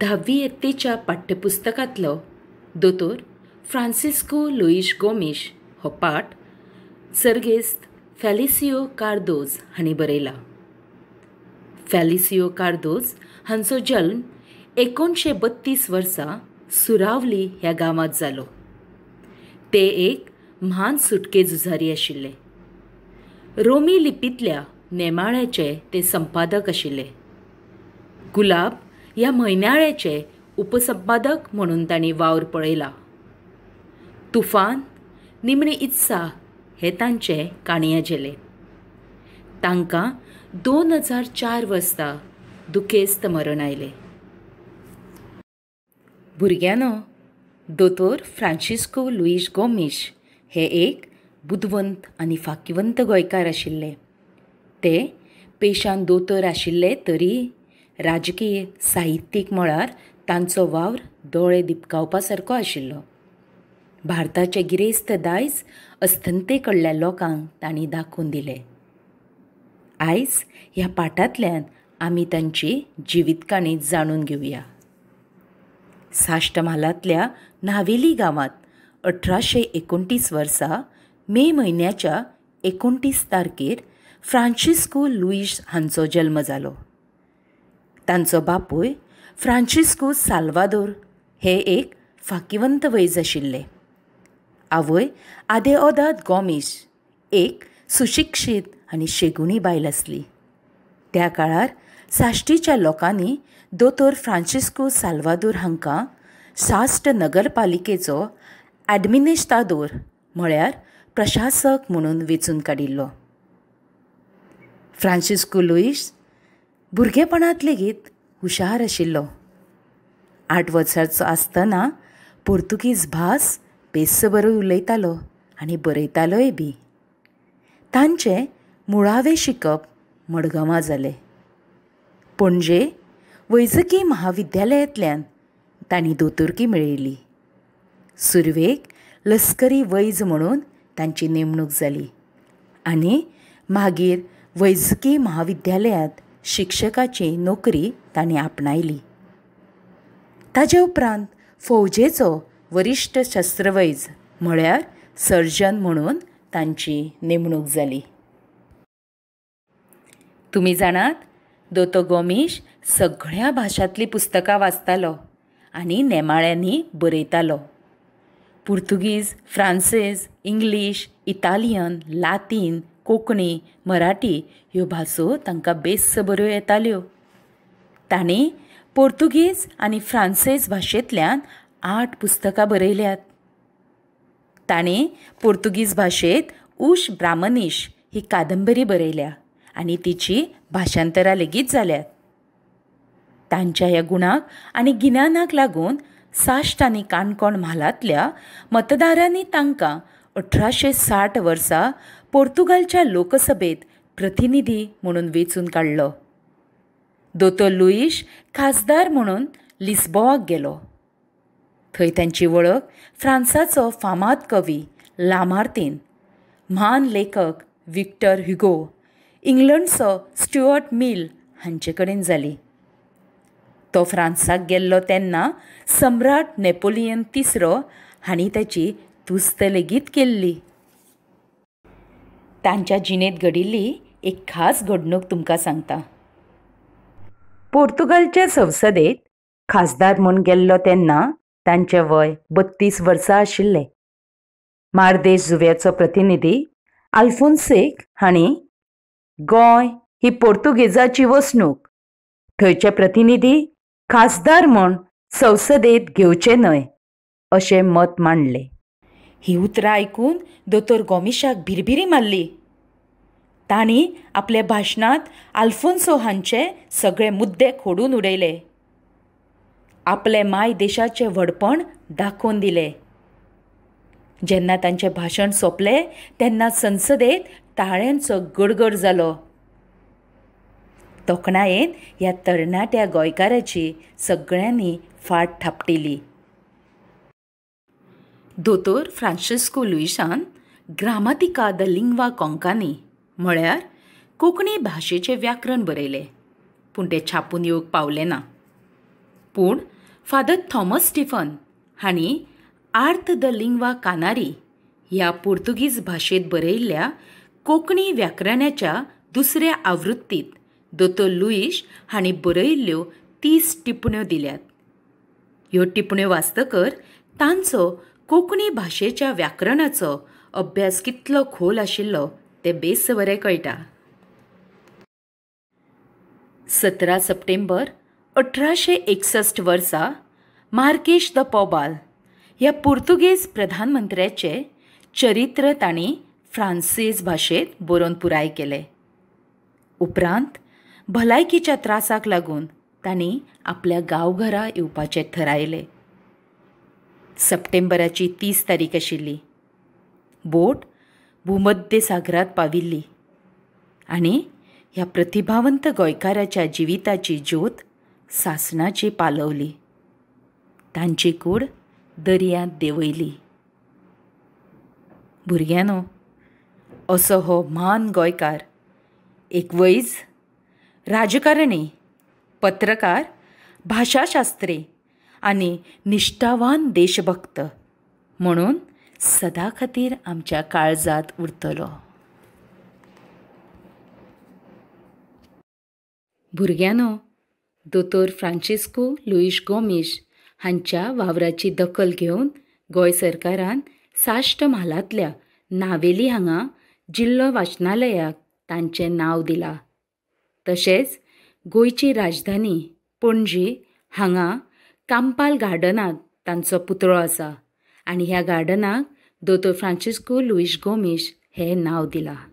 दहावी येत्तेच्या पाठ्यपुस्तकांतलो दोतोर फ्रांसिस्को लुईश गोमेश हो पाठ सर्गेस्त फॅलिसियो कार्दोज हांणी बरयला फॅलिसियो कार्दोज हांचो जल्म एकोणशे बत्तीस वर्सा सुरावली ह्या गांवांत जालो ते एक म्हान सुटके झुजारी आशिल्ले रोमी लिपींतल्या नेमाळ्याचे ते संपादक आशिल्ले गुलाब या महिन्याळ्याचे उपसंपादक म्हणून तांणी वावर पळयला तुफान निमणे इत्सा हे तांचे काणयाजेले तांकां दोन हजार चार वर्सा दुखेस्त मरण आयले भुरग्यानो दोतोर फ्रांसिस्को लुईश गोमेश हे एक बुदवंत आनी फाकिवंत गोंयकार आशिल्ले ते पेशान दोतोर आशिल्ले तरी राजकीय साहित्यीक मळार तांचो वावर दोळे दिपकावपा सारको आशिल्लो भारताचे गिरेस्त दायज अस्तंते कडल्या लोकांक तांणी दाखोवन दिले आयज ह्या पाठांतल्यान आमी तांची जिवीतकाणी जाणून घेवया साश्ट म्हालांतल्या न्हावेली गांवांत अठराशे एकोणतीस वर्सा मे म्हयन्याच्या एकोणतीस तारखेर फ्रांसिस्को लुईस हांचो जल्म जालो तांचो बापूय फ्रान्सिस्को साल्वादोर हे एक फाकिवंत वैज आशिल्ले आवय आदेओदाद गोमेश एक सुशिक्षीत आनी शेगुणी बायल आसली त्या काळार साश्टीच्या लोकांनी दोतोर फ्रान्सिस्को साल्वादोर हांकां साश्ट नगरपालिकेचो ॲडमिनिस्ट्रादोर म्हळ्यार प्रशासक म्हणून वेंचून काडिल्लो फ्रांसिस्को लुईस भुरगेपणांत लेगीत हुशार आशिल्लो आठ वर्साचो आसतना पोर्तुगीज भास बेस बरो उलयतालो आनी बरयतालोय बी तांचे मुळावें शिकप मडगांवां जालें पणजे वैजकी महाविद्यालयांतल्यान तांणी दोतोरकी मेळयली सुरवेक लस्करी वैज म्हणून तांची नेमणूक जाली आनी मागीर वैजकी महाविद्यालयांत शिक्षकाची नोकरी ताणें आपणायली ताजे उपरांत फौजेचो वरिश्ठ शस्त्रवैज म्हळ्यार सर्जन म्हणून तांची नेमणूक जाली तुमी जाणात दोतो गोमीश सगळ्या भाशांतलीं पुस्तकां वाचतालो आनी नेमाळ्यांनी बरयतालो पुर्तुगीज फ्रांसीस इंग्लीश इटालियन लातीन कोंकणी मराठी ह्यो भासो तांकां बेस बऱ्यो येताल्यो ताणें पोर्तुगीज आनी फ्रांसेस भाशेंतल्यान आठ पुस्तकां बरयल्यात ताणें पोर्तुगीज भाशेंत उश ब्राह्मणीश ही कादंबरी बरयल्या आनी तिची भाशांतरां लेगीत जाल्यात तांच्या ह्या गुणाक आनी गिन्यानाक लागून साश्ट आनी काणकोण म्हालांतल्या मतदारांनी तांकां अठराशे साठ वर्सा पोर्तुगालच्या लोकसभेत प्रतिनिधी म्हणून वेचून काढलो दोतोर लुईश खासदार म्हणून लिस्बोवाक गेलो थंय तांची वळख फ्रांसाचो फामाद कवी लामार्थीन म्हान लेखक विक्टर ह्युगो इंग्लंडचो स्टुअर्ट मिल हांचे कडेन जाली तो फ्रांसाक गेल्लो तेन्ना सम्राट नेपोलियन तिसरो हांणी ताची तूच तर लेगीत केल्ली तांच्या जिणेंत घडिल्ली एक खास घडणूक तुमकां सांगता पोर्तुगालच्या संसदेत खासदार म्हूण गेल्लो तेन्ना तांचें वय बत्तीस वर्सां आशिल्लें मार्देश जुव्याचो प्रतिनिधी आल्फोन्सेक हांणी गोंय ही पोर्तुगेजाची वसणूक थंयचे प्रतिनिधी खासदार म्हूण संसदेत घेवचे न्हय अशें मत मांडलें ही उतरां आयकून दोतोर गोमिशाक भिरभिरी मारली तांणी आपल्या भाशणांत आल्फोन्सो हांचे सगळे मुद्दे खोडून उडयले आपले माय देशाचे व्हडपण दाखोवन दिले जेन्ना तांचे भाशण सोपले तेन्ना संसदेत ताळ्यांचो गडगड जालो तोखणायेन ह्या तरणाट्या गोंयकाराची सगळ्यांनी फाट थापटिली दोतोर फ्रांसिस्को लुईशान ग्रामातिका द लिंगवा कोंकानी म्हळ्यार कोंकणी भाशेचें व्याकरण बरयलें पूण तें छापून येवंक पावलें ना पूण फादर थॉमस स्टिफन हांणी आर्थ द लिंगवा कानारी ह्या पोर्तुगीज भाशेंत बरयल्ल्या कोंकणी व्याकरणाच्या दुसऱ्या आवृत्तीत दोतोर लुईश हांणी बरयल्ल्यो तीस टिपण्यो दिल्यात ह्यो टिपण्यो वाचतकर तांचो कोकणी भाषेच्या व्याकरणाचं अभ्यास कितलो खोल आशिल्लो ते बेस बरें कळटा सतरा सप्टेंबर अठराशे एकसश्ट वर्सा मार्केश द पॉबाल ह्या पोर्तुगेज प्रधानमंत्र्याचे चरित्र तांणी फ्रांसीस भाशेंत बरोवन पुराय केले उपरांत भलायकीच्या त्रासाक लागून तांणी आपल्या गांवघरा येवपाचें थारायलें सप्टेंबराची तीस तारीख आशिल्ली बोट भूमध्य सागरात पाविल्ली आनी ह्या प्रतिभावंत गोंयकाराच्या जिविताची ज्योत सासणाची पालवली तांची कूड दर्यांत देवयली भुरग्यानो असो हो म्हान गोंयकार एक वैज राजकारणी पत्रकार भाषाशास्त्री आणि निष्ठावान देशभक्त म्हणून सदा खातीर आमच्या काळजात उरतलो भुरग्यानो दोतोर फ्रांसिस्को लुईश गोमीश हांच्या वावराची दखल घेवन गोंय सरकारान साश्ट म्हालांतल्या नावेली हांगा जिल्लो वाचनालयाक तांचें नांव दिलां तशेंच गोंयची राजधानी पणजी हांगा कांपाल गार्डनांत तांचो पुतळो आसा आनी ह्या गार्डनाक दोतोर फ्रांसिस्को लुईश गोमेश हें नांव दिलां